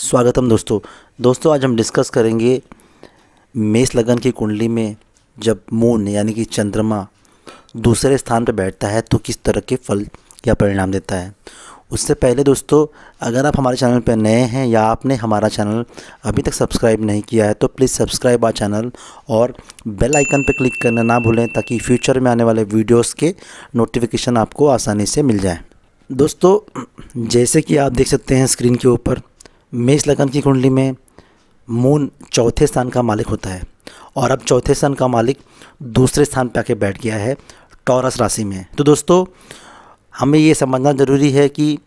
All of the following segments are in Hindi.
स्वागतम दोस्तों दोस्तों आज हम डिस्कस करेंगे मेष लगन की कुंडली में जब मून यानी कि चंद्रमा दूसरे स्थान पर बैठता है तो किस तरह के फल या परिणाम देता है उससे पहले दोस्तों अगर आप हमारे चैनल पर नए हैं या आपने हमारा चैनल अभी तक सब्सक्राइब नहीं किया है तो प्लीज़ सब्सक्राइब आर चैनल और बेल आइकन पर क्लिक करना ना भूलें ताकि फ्यूचर में आने वाले वीडियोस के नोटिफिकेशन आपको आसानी से मिल जाए दोस्तों जैसे कि आप देख सकते हैं स्क्रीन के ऊपर मेष लगन की कुंडली में मून चौथे स्थान का मालिक होता है और अब चौथे स्थान का मालिक दूसरे स्थान पर आके बैठ गया है टॉरस राशि में तो दोस्तों हमें ये समझना ज़रूरी है कि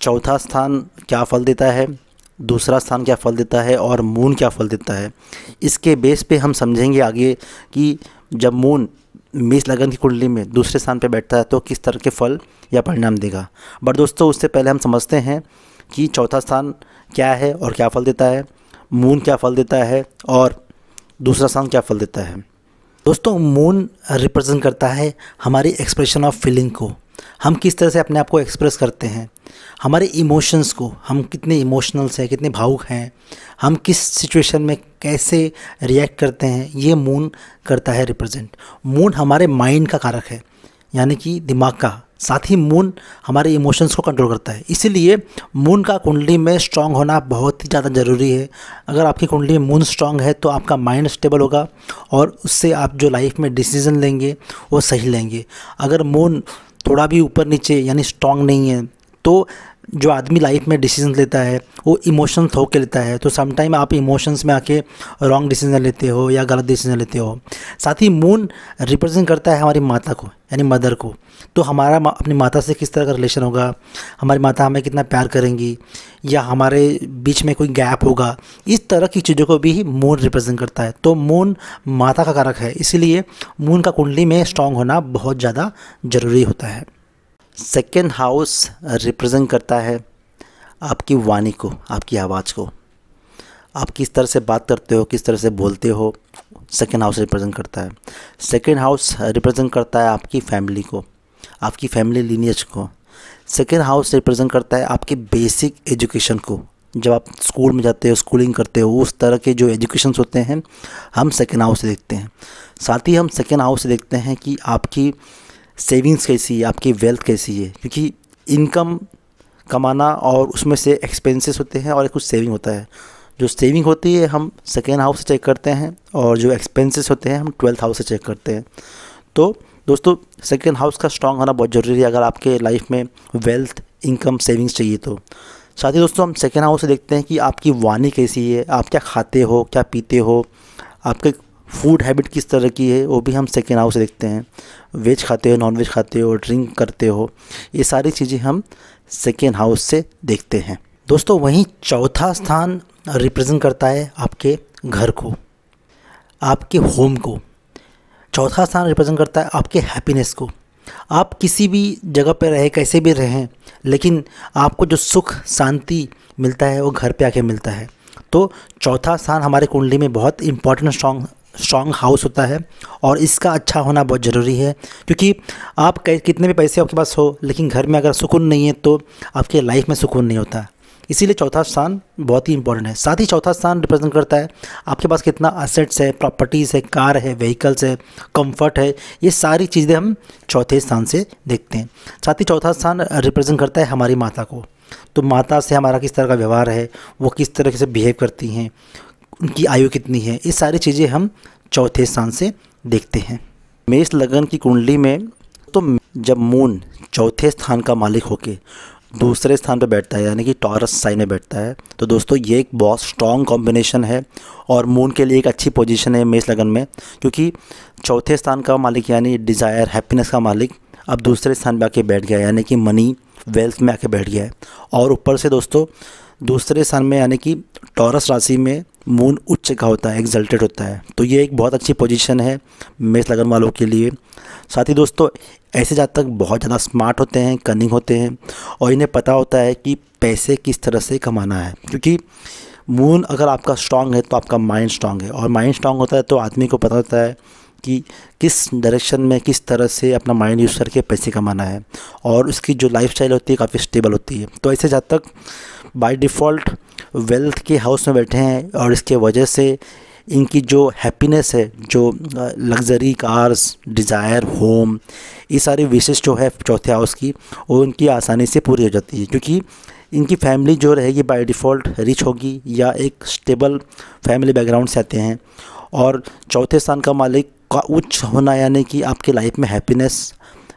चौथा स्थान क्या फल देता है दूसरा स्थान क्या फल देता है और मून क्या फल देता है इसके बेस पे हम समझेंगे आगे कि जब मून मेष लगन की कुंडली में दूसरे स्थान पर बैठता है तो किस तरह के फल या परिणाम देगा बट दोस्तों उससे पहले हम समझते हैं कि चौथा स्थान क्या है और क्या फल देता है मून क्या फल देता है और दूसरा स्थान क्या फल देता है दोस्तों मून रिप्रेजेंट करता है हमारी एक्सप्रेशन ऑफ फीलिंग को हम किस तरह से अपने आप को एक्सप्रेस करते हैं हमारे इमोशंस को हम कितने इमोशनल्स हैं कितने भावुक हैं हम किस सिचुएशन में कैसे रिएक्ट करते हैं ये मून करता है रिप्रेजेंट मून हमारे माइंड का कारक है यानी कि दिमाग का साथ ही मून हमारे इमोशंस को कंट्रोल करता है इसीलिए मून का कुंडली में स्ट्रांग होना बहुत ही ज़्यादा ज़रूरी है अगर आपकी कुंडली में मून स्ट्रांग है तो आपका माइंड स्टेबल होगा और उससे आप जो लाइफ में डिसीजन लेंगे वो सही लेंगे अगर मून थोड़ा भी ऊपर नीचे यानी स्ट्रांग नहीं है तो जो आदमी लाइफ में डिसीजन लेता है वो इमोशंस होकर लेता है तो समटाइम आप इमोशंस में आके रॉन्ग डिसीजन लेते हो या गलत डिसीजन लेते हो साथ ही मून रिप्रेजेंट करता है हमारी माता को यानी मदर को तो हमारा अपनी माता से किस तरह का रिलेशन होगा हमारी माता हमें कितना प्यार करेंगी या हमारे बीच में कोई गैप होगा इस तरह की चीज़ों को भी मून रिप्रेजेंट करता है तो मून माता का कारक है इसीलिए मून का कुंडली में स्ट्रांग होना बहुत ज़्यादा ज़रूरी होता है सेकेंड हाउस रिप्रेजेंट करता है आपकी वाणी को आपकी आवाज़ को आप किस तरह से बात करते हो किस तरह से बोलते हो सेकेंड हाउस रिप्रेजेंट करता है सेकेंड हाउस रिप्रेजेंट करता है आपकी फैमिली को आपकी फैमिली लीनियज को सेकेंड हाउस रिप्रेजेंट करता है आपके बेसिक एजुकेशन को जब आप स्कूल में जाते हो स्कूलिंग करते हो उस तरह के जो एजुकेशन होते हैं हम सेकेंड हाउस से देखते हैं साथ ही हम सेकेंड हाउस से देखते हैं कि आपकी सेविंग्स कैसी है आपकी वेल्थ कैसी है क्योंकि इनकम कमाना और उसमें से एक्सपेंसेस होते हैं और कुछ सेविंग होता है जो सेविंग होती है हम सेकेंड हाउस से चेक करते हैं और जो एक्सपेंसेस होते हैं हम ट्वेल्थ हाउस से चेक करते हैं तो दोस्तों सेकेंड हाउस का स्ट्रांग होना बहुत ज़रूरी है अगर आपके लाइफ में वेल्थ इनकम सेविंग्स चाहिए तो साथ ही दोस्तों हम सेकेंड हाउस से देखते हैं कि आपकी वाणी कैसी है आप क्या खाते हो क्या पीते हो आपके फूड हैबिट किस तरह की है वो भी हम सेकेंड हाउस देखते हैं वेज खाते हो नॉन वेज खाते हो ड्रिंक करते हो ये सारी चीज़ें हम सेकेंड हाउस से देखते हैं दोस्तों वहीं चौथा स्थान रिप्रेजेंट करता है आपके घर को आपके होम को चौथा स्थान रिप्रेजेंट करता है आपके हैप्पीनेस को आप किसी भी जगह पर रहे कैसे भी रहें लेकिन आपको जो सुख शांति मिलता है वो घर पे आके मिलता है तो चौथा स्थान हमारे कुंडली में बहुत इंपॉर्टेंट स्ट्रॉन्ग स्ट्रॉन्ग हाउस होता है और इसका अच्छा होना बहुत ज़रूरी है क्योंकि आप कितने भी पैसे आपके पास हो लेकिन घर में अगर सुकून नहीं है तो आपके लाइफ में सुकून नहीं होता इसीलिए चौथा स्थान बहुत ही इंपॉर्टेंट है साथ ही चौथा स्थान रिप्रेजेंट करता है आपके पास कितना असेट्स है प्रॉपर्टीज़ है कार है व्हीकल्स है कंफर्ट है ये सारी चीज़ें हम चौथे स्थान से देखते हैं साथ ही चौथा स्थान रिप्रेजेंट करता है हमारी माता को तो माता से हमारा किस तरह का व्यवहार है वो किस तरह से बिहेव करती हैं उनकी आयु कितनी है ये सारी चीज़ें हम चौथे स्थान से देखते हैं मेष लगन की कुंडली में तो जब मून चौथे स्थान का मालिक होके दूसरे स्थान पर बैठता है यानी कि टॉरस साइन में बैठता है तो दोस्तों ये एक बहुत स्ट्रॉन्ग कॉम्बिनेशन है और मून के लिए एक अच्छी पोजीशन है मेष लगन में क्योंकि चौथे स्थान का मालिक यानी डिज़ायर हैप्पीनेस का मालिक अब दूसरे स्थान पर आके बैठ गया यानी कि मनी वेल्थ में आके बैठ गया है और ऊपर से दोस्तों दूसरे स्थान में यानी कि टॉरस राशि में मून उच्च का होता है एग्जल्टेड होता है तो ये एक बहुत अच्छी पोजीशन है मेष लगन वालों के लिए साथ ही दोस्तों ऐसे जातक बहुत ज़्यादा स्मार्ट होते हैं कनिंग होते हैं और इन्हें पता होता है कि पैसे किस तरह से कमाना है क्योंकि मून अगर आपका स्ट्रांग है तो आपका माइंड स्ट्रांग है और माइंड स्ट्रांग होता है तो आदमी को पता होता है कि किस डायरेक्शन में किस तरह से अपना माइंड यूज़ करके पैसे कमाना है और उसकी जो लाइफ स्टाइल होती है काफ़ी स्टेबल होती है तो ऐसे जातक तक बाय डिफ़ॉल्ट वेल्थ के हाउस में बैठे हैं और इसके वजह से इनकी जो हैप्पीनेस है जो लग्जरी कार्स डिज़ायर होम ये सारी विशेष जो है चौथे हाउस की वो उनकी आसानी से पूरी हो जाती है क्योंकि इनकी फैमिली जो रहेगी बाय डिफ़ॉल्ट रिच होगी या एक स्टेबल फैमिली बैकग्राउंड से आते हैं और चौथे स्थान का मालिक का उच्च होना यानी कि आपकी लाइफ में हैप्पीनेस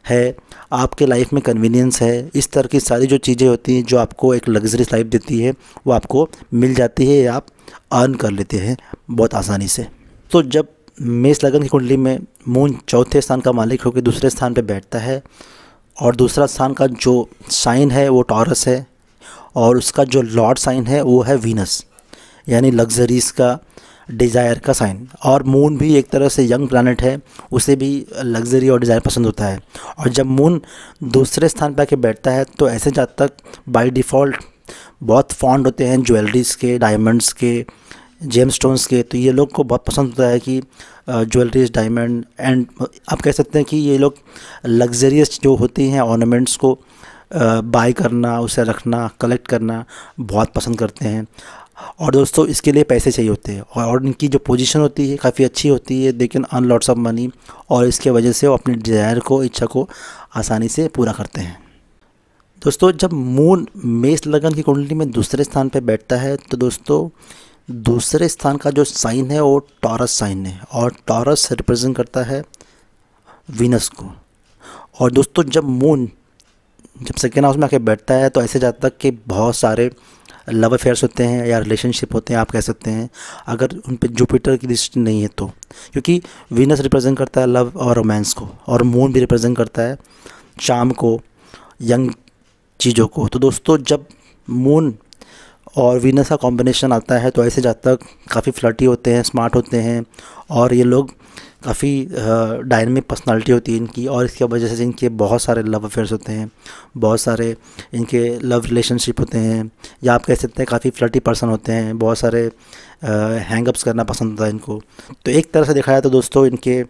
है आपके लाइफ में कन्वीनियंस है इस तरह की सारी जो चीज़ें होती हैं जो आपको एक लग्जरी लाइफ देती है वो आपको मिल जाती है या आप अर्न कर लेते हैं बहुत आसानी से तो जब मेष लगन की कुंडली में मून चौथे स्थान का मालिक होकर दूसरे स्थान पर बैठता है और दूसरा स्थान का जो साइन है वो टॉरस है और उसका जो लॉर्ड साइन है वो है वीनस यानी लग्जरीज़ का डिज़ायर का साइन और मून भी एक तरह से यंग प्लानट है उसे भी लग्जरी और डिज़ायर पसंद होता है और जब मून दूसरे स्थान पर आके बैठता है तो ऐसे तक बाई डिफ़ॉल्ट बहुत फॉन्ड होते हैं ज्वेलरीज़ के डायमंड्स के जेम स्टोन्स के तो ये लोग को बहुत पसंद होता है कि ज्वेलरीज डायमंड एंड आप कह सकते हैं कि ये लोग लग्जरियस जो होती हैं ऑर्नामेंट्स को बाय करना उसे रखना कलेक्ट करना बहुत पसंद करते हैं और दोस्तों इसके लिए पैसे चाहिए होते हैं और इनकी जो पोजीशन होती है काफ़ी अच्छी होती है they can lots of money और इसके वजह से वो अपने डिज़ायर को इच्छा को आसानी से पूरा करते हैं दोस्तों जब मून मेष लगन की कुंडली में दूसरे स्थान पर बैठता है तो दोस्तों दूसरे स्थान का जो साइन है वो टॉरस साइन है और टॉरस रिप्रेजेंट करता है वीनस को और दोस्तों जब मून जब सेकेंड हाउस में आके बैठता है तो ऐसे जाता कि बहुत सारे लव अफेयर्स होते हैं या रिलेशनशिप होते हैं आप कह सकते हैं अगर उन पर जुपिटर की दृष्टि नहीं है तो क्योंकि वीनस रिप्रेजेंट करता है लव और रोमांस को और मून भी रिप्रेजेंट करता है शाम को यंग चीज़ों को तो दोस्तों जब मून और वीनस का कॉम्बिनेशन आता है तो ऐसे जातक काफ़ी फ्लटी होते हैं स्मार्ट होते हैं और ये लोग काफ़ी डायनेमिक पर्सनालिटी होती है इनकी और इसकी वजह से इनके बहुत सारे लव अफेयर्स होते हैं बहुत सारे इनके लव रिलेशनशिप होते हैं या आप कह सकते हैं काफ़ी फ्लटी पर्सन होते हैं बहुत सारे हैंगअप्स करना पसंद होता है इनको तो एक तरह से देखा जाए तो दोस्तों इनके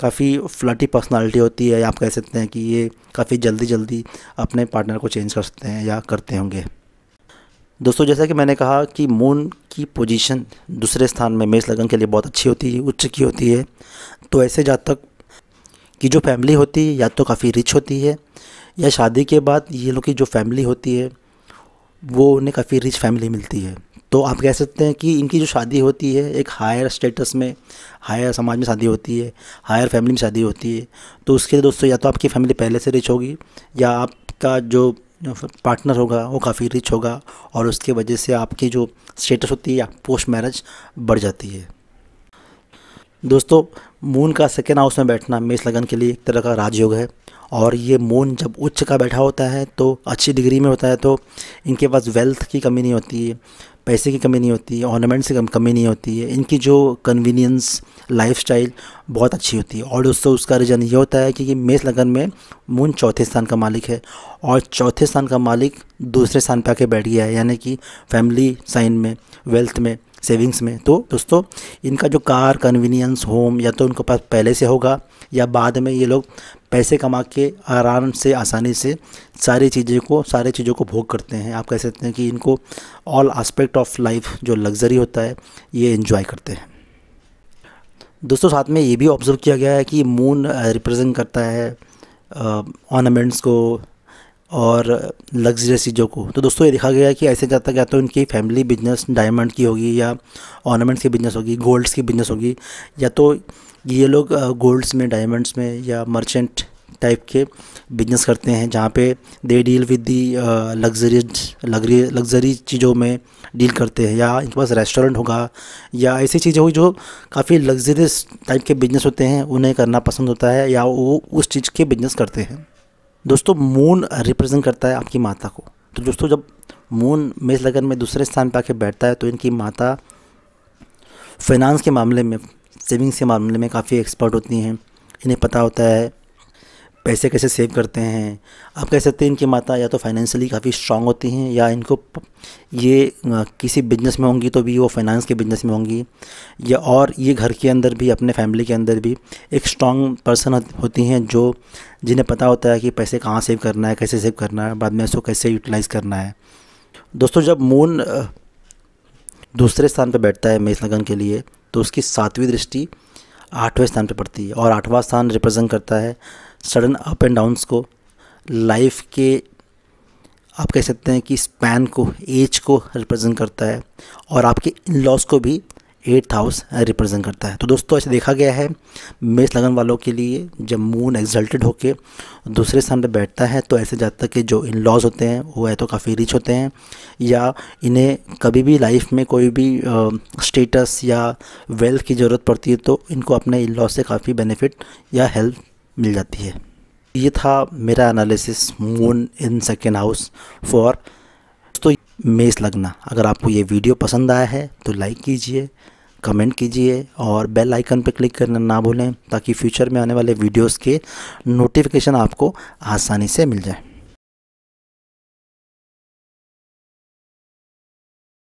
काफ़ी फ्लटी पर्सनालिटी होती है या आप कह सकते हैं कि ये काफ़ी जल्दी जल्दी अपने पार्टनर को चेंज कर सकते हैं या करते होंगे दोस्तों जैसा कि मैंने कहा कि मून की पोजीशन दूसरे स्थान में मेष लगन के लिए बहुत अच्छी होती है उच्च की होती है तो ऐसे जातक की जो फैमिली होती है या तो काफ़ी रिच होती है या शादी के बाद ये लोग की जो फैमिली होती है वो उन्हें काफ़ी रिच फैमिली मिलती है तो आप कह सकते हैं कि इनकी जो शादी होती है एक हायर स्टेटस में हायर समाज में शादी होती है हायर फैमिली में शादी होती है तो उसके लिए दोस्तों या तो आपकी फैमिली पहले से रिच होगी या आपका जो पार्टनर होगा वो काफ़ी रिच होगा और उसके वजह से आपकी जो स्टेटस होती है पोस्ट मैरिज बढ़ जाती है दोस्तों मून का सेकेंड हाउस में बैठना मेष लगन के लिए एक तरह का राजयोग है और ये मून जब उच्च का बैठा होता है तो अच्छी डिग्री में होता है तो इनके पास वेल्थ की कमी नहीं होती है पैसे की कमी नहीं होती है ऑर्नामेंट्स की कमी नहीं होती है इनकी जो कन्वीनियंस लाइफस्टाइल बहुत अच्छी होती है और दोस्तों उसका रीज़न ये होता है कि मेष लगन में मून चौथे स्थान का मालिक है और चौथे स्थान का मालिक दूसरे स्थान पर आके बैठ गया है यानी कि फैमिली साइन में वेल्थ में सेविंग्स में तो दोस्तों इनका जो कार कन्वीनियंस होम या तो उनके पास पहले से होगा या बाद में ये लोग पैसे कमा के आराम से आसानी से सारी चीज़ें को सारे चीज़ों को भोग करते हैं आप कह सकते हैं कि इनको ऑल आस्पेक्ट ऑफ लाइफ जो लग्जरी होता है ये इन्जॉय करते हैं दोस्तों साथ में ये भी ऑब्ज़र्व किया गया है कि मून रिप्रेजेंट करता है ऑर्नामेंट्स को और लग्जरियस चीज़ों को तो दोस्तों ये देखा गया है कि ऐसे जाता गया तो इनकी फैमिली बिजनेस डायमंड की होगी या ऑर्नामेंट्स की बिजनेस होगी गोल्ड्स की बिजनेस होगी या तो ये लोग गोल्ड्स में डायमंड्स में या मर्चेंट टाइप के बिजनेस करते हैं जहाँ पे they deal with the luxury luxury चीज़ों में डील करते हैं या इनके पास रेस्टोरेंट होगा या ऐसी चीज़ें होगी जो काफ़ी लग्जरियस टाइप के बिजनेस होते हैं उन्हें करना पसंद होता है या वो उस चीज़ के बिजनेस करते हैं दोस्तों मून रिप्रेजेंट करता है आपकी माता को तो दोस्तों जब मून मेष लगन में दूसरे स्थान पर आके बैठता है तो इनकी माता फाइनेंस के मामले में सेविंग्स के मामले में काफ़ी एक्सपर्ट होती हैं इन्हें पता होता है पैसे कैसे सेव करते हैं आप कह सकते हैं इनकी माता या तो फाइनेंशियली काफ़ी स्ट्रांग होती हैं या इनको ये किसी बिजनेस में होंगी तो भी वो फाइनेंस के बिजनेस में होंगी या और ये घर के अंदर भी अपने फैमिली के अंदर भी एक स्ट्रांग पर्सन होती हैं जो जिन्हें पता होता है कि पैसे कहाँ सेव करना है कैसे सेव करना है बाद में उसको कैसे यूटिलाइज़ करना है दोस्तों जब मून दूसरे स्थान पर बैठता है मेष लगन के लिए तो उसकी सातवीं दृष्टि आठवें स्थान पर पड़ती है और आठवां स्थान रिप्रेजेंट करता है सडन अप एंड डाउन्स को लाइफ के आप कह सकते हैं कि स्पैन को एज को रिप्रेजेंट करता है और आपके इन लॉस को भी एट्थ हाउस रिप्रेजेंट करता है तो दोस्तों ऐसे देखा गया है मेष लगन वालों के लिए जब मून एग्जल्टेड होकर दूसरे स्थान पर बैठता है तो ऐसे जाता के जो इन लॉज होते हैं वो है तो काफ़ी रिच होते हैं या इन्हें कभी भी लाइफ में कोई भी स्टेटस या वेल्थ की ज़रूरत पड़ती है तो इनको अपने इन लॉज से काफ़ी बेनिफिट या हेल्प मिल जाती है ये था मेरा analysis moon in second house for तो मेष लगना अगर आपको ये वीडियो पसंद आया है तो लाइक कीजिए कमेंट कीजिए और बेल आइकन पर क्लिक करना ना भूलें ताकि फ्यूचर में आने वाले वीडियोस के नोटिफिकेशन आपको आसानी से मिल जाए